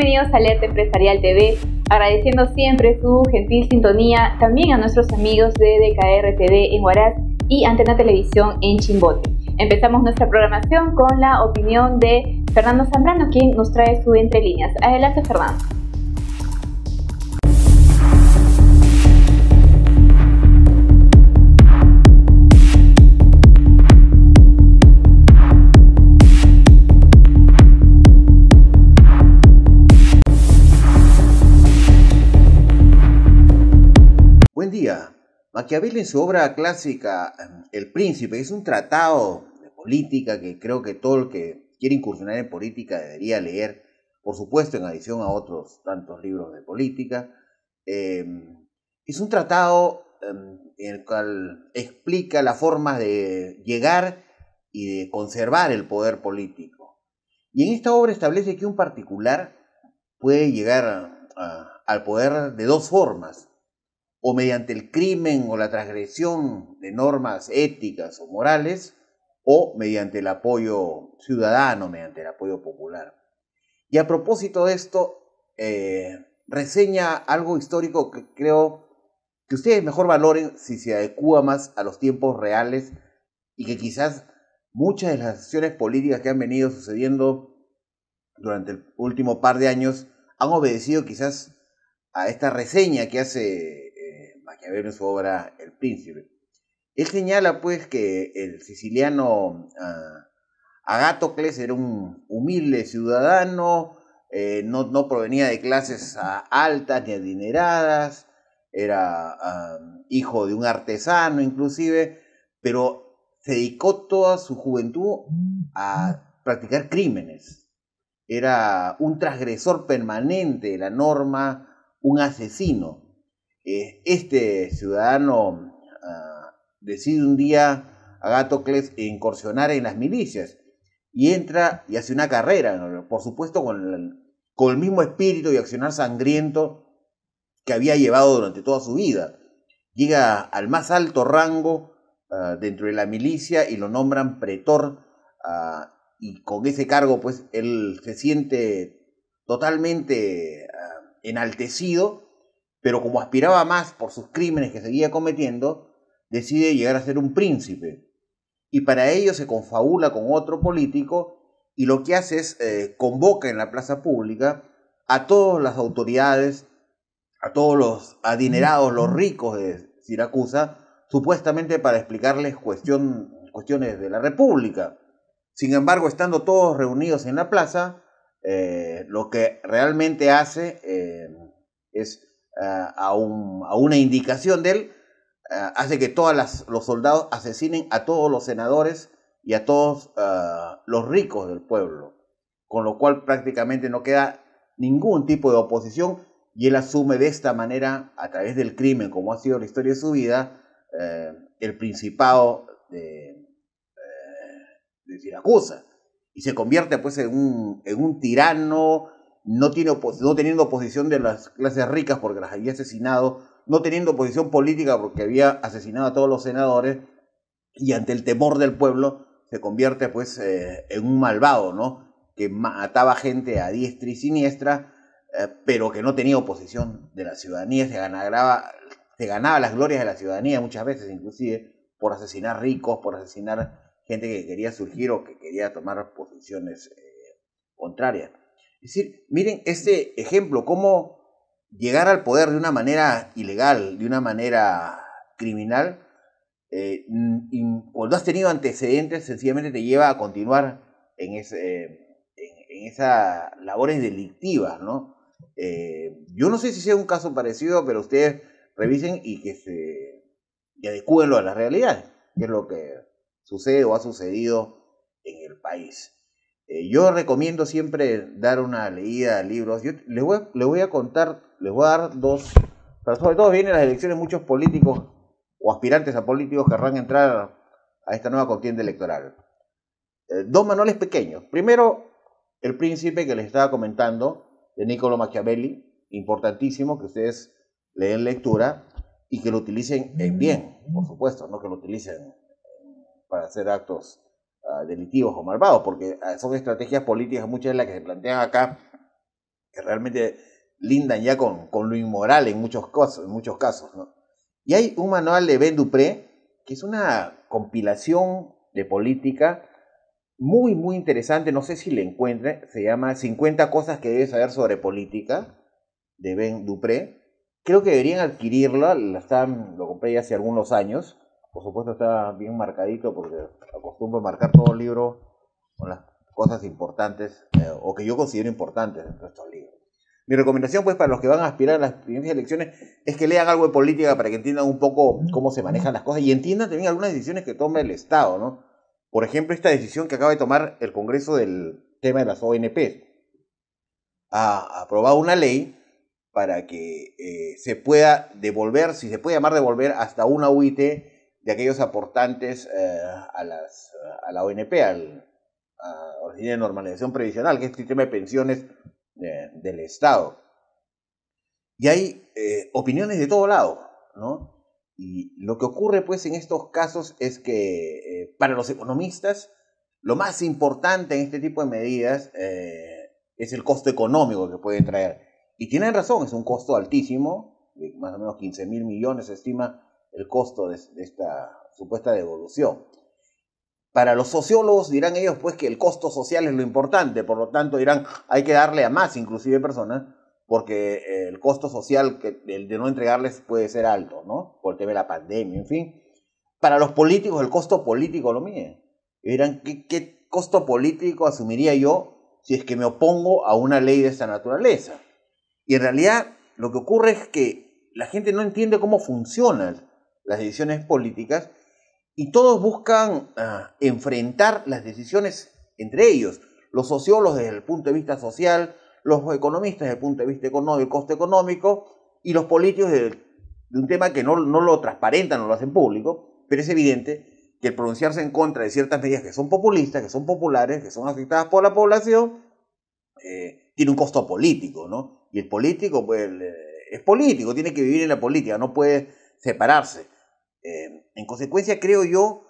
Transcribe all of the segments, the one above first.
Bienvenidos a Alerte Empresarial TV, agradeciendo siempre su gentil sintonía, también a nuestros amigos de DKR TV en Huaraz y Antena Televisión en Chimbote. Empezamos nuestra programación con la opinión de Fernando Zambrano, quien nos trae su Entre Líneas. Adelante, Fernando. Machiavelli en su obra clásica El Príncipe es un tratado de política que creo que todo el que quiere incursionar en política debería leer, por supuesto en adición a otros tantos libros de política. Em, es un tratado em, en el cual explica las formas de llegar y de conservar el poder político. Y en esta obra establece que un particular puede llegar al poder de dos formas o mediante el crimen o la transgresión de normas éticas o morales, o mediante el apoyo ciudadano, mediante el apoyo popular. Y a propósito de esto, eh, reseña algo histórico que creo que ustedes mejor valoren si se adecúa más a los tiempos reales y que quizás muchas de las acciones políticas que han venido sucediendo durante el último par de años han obedecido quizás a esta reseña que hace ver en su obra El Príncipe. Él señala pues que el siciliano ah, Agatocles era un humilde ciudadano, eh, no, provenía de clases ah, altas ni adineradas, era ah, hijo de un artesano inclusive, pero se dedicó toda su juventud a practicar crímenes. Era un transgresor permanente de la norma, un asesino. Eh, este ciudadano ah, decide un día, Agatocles, incursionar en las milicias y entra y hace una carrera, por supuesto con el, con el mismo espíritu y accionar sangriento que había llevado durante toda su vida. Llega al más alto rango ah, dentro de la milicia y lo nombran pretor ah, y con ese cargo pues él se siente totalmente enaltecido pero como aspiraba más por sus crímenes que seguía cometiendo, decide llegar a ser un príncipe. Y para ello se confabula con otro político y lo que hace es eh, convoca en la plaza pública a todas las autoridades, a todos los adinerados, los ricos de Siracusa, supuestamente para explicarles cuestiones de la República. Sin embargo, estando todos reunidos en la plaza, eh, lo que realmente hace eh, es eh, a, una indicación de él, eh, hace que todos los soldados asesinen a todos los senadores y a todos eh, los ricos del pueblo, con lo cual prácticamente no queda ningún tipo de oposición y él asume de esta manera, a través del crimen, como ha sido la historia de su vida, el principado de, de, Siracusa y se convierte pues en un, en un tirano no, no teniendo oposición de las clases ricas porque las había asesinado, no teniendo oposición política porque había asesinado a todos los senadores, y ante el temor del pueblo se convierte pues eh, en un malvado, ¿no? Que mataba gente a diestra y siniestra, eh, pero que no tenía oposición de la ciudadanía, se ganaba, se ganaba las glorias de la ciudadanía muchas veces inclusive por asesinar ricos, por asesinar gente que quería surgir o que quería tomar posiciones eh, contrarias. Es decir, miren este ejemplo, cómo llegar al poder de una manera ilegal, de una manera criminal, eh, mm, cuando has tenido antecedentes, sencillamente te lleva a continuar en, ese, eh, en, esas labores delictivas, ¿no? Eh, yo no sé si sea un caso parecido, pero ustedes revisen y que se adecúenlo a la realidad, que es lo que sucede o ha sucedido en el país. Eh, yo recomiendo siempre dar una leída a libros. Yo les voy, a contar, les voy a dar dos, pero sobre todo vienen las elecciones, muchos políticos o aspirantes a políticos querrán entrar a esta nueva contienda electoral. Eh, dos manuales pequeños. Primero, El Príncipe que les estaba comentando, de Niccolo Machiavelli, importantísimo que ustedes le den lectura y que lo utilicen en mm. bien, por supuesto, no que lo utilicen para hacer actos Ah, o malvados, porque ah, son estrategias políticas muchas de las que se plantean acá, que realmente lindan ya con, lo inmoral en muchos casos. En muchos casos ¿no? Y hay un manual de Ben Dupré, que es una compilación de política muy, muy interesante, no sé si le encuentre, se llama 50 cosas que debes saber sobre política, de Ben Dupré. Creo que deberían adquirirla, lo compré ya hace algunos años. Por supuesto está bien marcadito porque acostumbro a marcar todo el libro con las cosas importantes eh, o que yo considero importantes dentro de estos libros. Mi recomendación, pues, para los que van a aspirar a las primeras elecciones es que lean algo de política para que entiendan un poco cómo se manejan las cosas y entiendan también algunas decisiones que toma el Estado, ¿no? Por ejemplo, esta decisión que acaba de tomar el Congreso del tema de las ONP Ha aprobado una ley para que eh, se pueda devolver, si se puede llamar devolver, hasta una UIT de aquellos aportantes eh, a, la ONP, al, a la de Normalización Previsional, que es el sistema de pensiones del Estado. Y hay eh, opiniones de todo lado, ¿no? Y lo que ocurre pues en estos casos es que eh, para los economistas lo más importante en este tipo de medidas es el costo económico que pueden traer. Y tienen razón, es un costo altísimo, más o menos 15 mil millones se estima el costo de, esta supuesta devolución. Para los sociólogos dirán ellos pues que el costo social es lo importante, por lo tanto dirán hay que darle a más inclusive personas porque eh, el costo social el de no entregarles puede ser alto, ¿no? Por el tema de la pandemia, en fin. Para los políticos el costo político lo mide. Y dirán ¿qué, qué costo político asumiría yo si es que me opongo a una ley de esta naturaleza. Y en realidad lo que ocurre es que la gente no entiende cómo funciona las decisiones políticas, y todos buscan ah, enfrentar las decisiones entre ellos. Los sociólogos desde el punto de vista social, los economistas desde el punto de vista económico, el coste económico, y los políticos de, un tema que no, lo transparentan, no lo hacen público, pero es evidente que el pronunciarse en contra de ciertas medidas que son populistas, que son populares, que son afectadas por la población, eh, tiene un costo político, ¿no? Y el político, pues, eh, es político, tiene que vivir en la política, no puede separarse. Em, en consecuencia, creo yo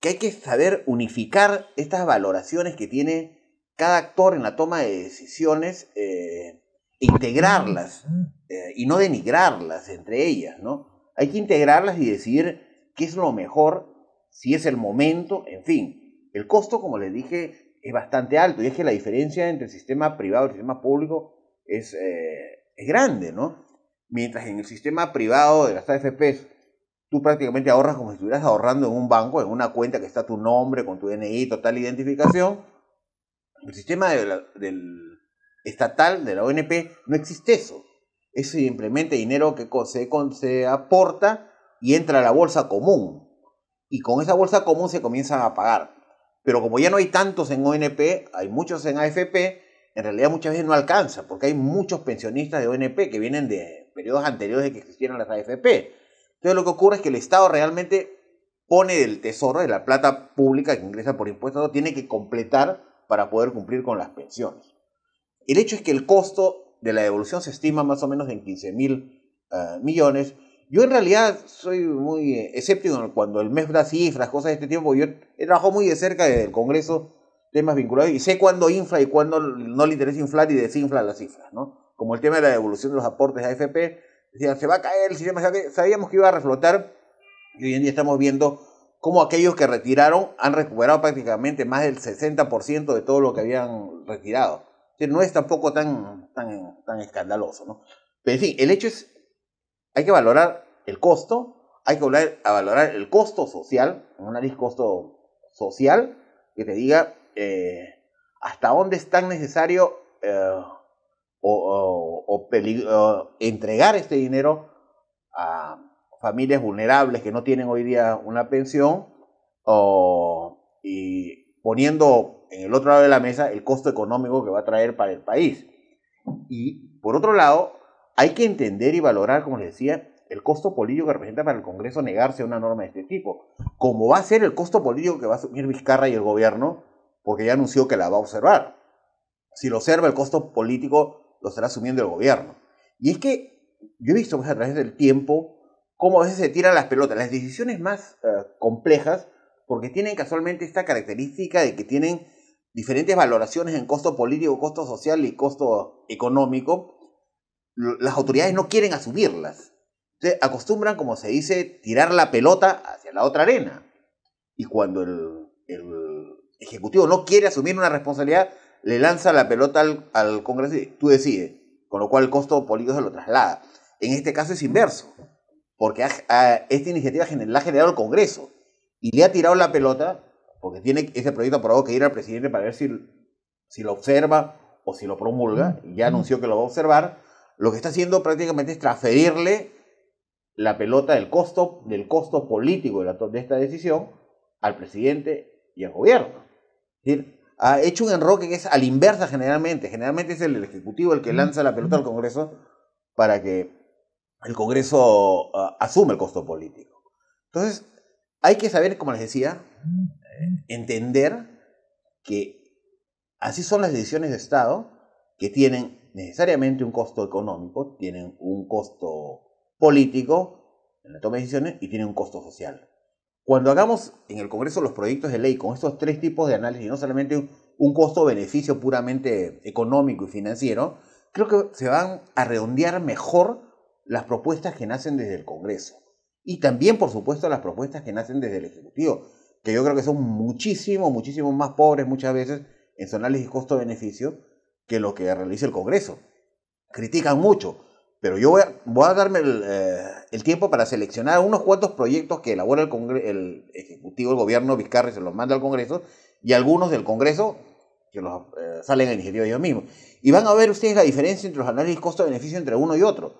que hay que saber unificar estas valoraciones que tiene cada actor en la toma de decisiones, eh, integrarlas eh, y no denigrarlas entre ellas, ¿no? Hay que integrarlas y decidir qué es lo mejor, si es el momento, en fin. El costo, como les dije, es bastante alto y es que la diferencia entre el sistema privado y el sistema público es, eh, es grande, ¿no? Mientras en el sistema privado de las AFPs tú prácticamente ahorras como si estuvieras ahorrando en un banco, en una cuenta que está tu nombre, con tu DNI, total identificación. El sistema del estatal, de la ONP, no existe eso. Es simplemente dinero que se, se aporta y entra a la bolsa común. Y con esa bolsa común se comienzan a pagar. Pero como ya no hay tantos en ONP, hay muchos en AFP, en realidad muchas veces no alcanza, porque hay muchos pensionistas de ONP que vienen de periodos anteriores de que existieron las AFP entonces lo que ocurre es que el Estado realmente pone del tesoro, de la plata pública que ingresa por impuestos, tiene que completar para poder cumplir con las pensiones. El hecho es que el costo de la devolución se estima más o menos en 15 mil eh, millones. Yo en realidad soy muy eh, escéptico cuando el mes da cifras, cosas de este tiempo. Yo he trabajado muy de cerca del Congreso temas vinculados y sé cuándo infla y cuándo no le interesa inflar y desinfla las cifras, ¿no? Como el tema de la devolución de los aportes a AFP, se va a caer el sistema, sabíamos que iba a reflotar y hoy en día estamos viendo cómo aquellos que retiraron han recuperado prácticamente más del 60% de todo lo que habían retirado. no es tampoco tan, tan, escandaloso, ¿no? Pero en fin, el hecho es, hay que valorar el costo, hay que hablar, a valorar el costo social, un análisis costo social que te diga eh, hasta dónde es tan necesario... Eh, o, entregar este dinero a familias vulnerables que no tienen hoy día una pensión o, y poniendo en el otro lado de la mesa el costo económico que va a traer para el país. Y por otro lado, hay que entender y valorar, como les decía, el costo político que representa para el Congreso negarse a una norma de este tipo, como va a ser el costo político que va a asumir Vizcarra y el gobierno, porque ya anunció que la va a observar. Si lo observa el costo político lo estará asumiendo el gobierno. Y es que yo he visto pues, a través del tiempo cómo a veces se tiran las pelotas, las decisiones más eh, complejas, porque tienen casualmente esta característica de que tienen diferentes valoraciones en costo político, costo social y costo económico, las autoridades no quieren asumirlas. se acostumbran, como se dice, tirar la pelota hacia la otra arena. Y cuando el, el Ejecutivo no quiere asumir una responsabilidad, le lanza la pelota al, Congreso y tú decides, con lo cual el costo político se lo traslada. En este caso es inverso, porque esta iniciativa la ha generado el Congreso y le ha tirado la pelota, porque tiene ese proyecto aprobado que ir al presidente para ver si, si lo observa o si lo promulga, y ya anunció que lo va a observar, lo que está haciendo prácticamente es transferirle la pelota del costo, del costo político de, la, de esta decisión al presidente y al gobierno. Es decir, ha hecho un enroque que es al la inversa generalmente. Generalmente es el, Ejecutivo el que lanza la pelota al Congreso para que el Congreso ah, asume el costo político. Entonces, hay que saber, como les decía, entender que así son las decisiones de Estado que tienen necesariamente un costo económico, tienen un costo político en la toma de decisiones y tienen un costo social. Cuando hagamos en el Congreso los proyectos de ley con estos tres tipos de análisis, no solamente un, un costo-beneficio puramente económico y financiero, creo que se van a redondear mejor las propuestas que nacen desde el Congreso. Y también, por supuesto, las propuestas que nacen desde el Ejecutivo, que yo creo que son muchísimo, muchísimo más pobres muchas veces en su análisis costo-beneficio que lo que realiza el Congreso. Critican mucho, pero yo voy a, darme eh, el, tiempo para seleccionar unos cuantos proyectos que elabora el, Ejecutivo, el Gobierno, Vizcarra, se los manda al Congreso, y algunos del Congreso que los, eh, salen a iniciativa ellos mismos. Y van a ver ustedes la diferencia entre los análisis costo-beneficio entre uno y otro.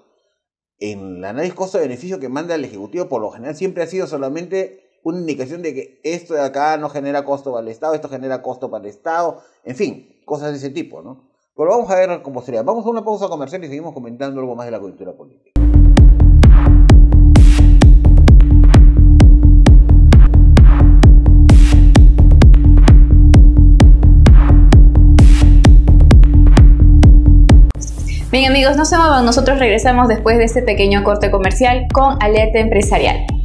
En el análisis costo-beneficio que manda el Ejecutivo, por lo general, siempre ha sido solamente una indicación de que esto de acá no genera costo para el Estado, esto genera costo para el Estado, en fin, cosas de ese tipo, ¿no? Pero vamos a ver cómo sería. Vamos a una pausa comercial y seguimos comentando algo más de la cultura política. Bien amigos, no se muevan, nosotros regresamos después de este pequeño corte comercial con Alerta Empresarial.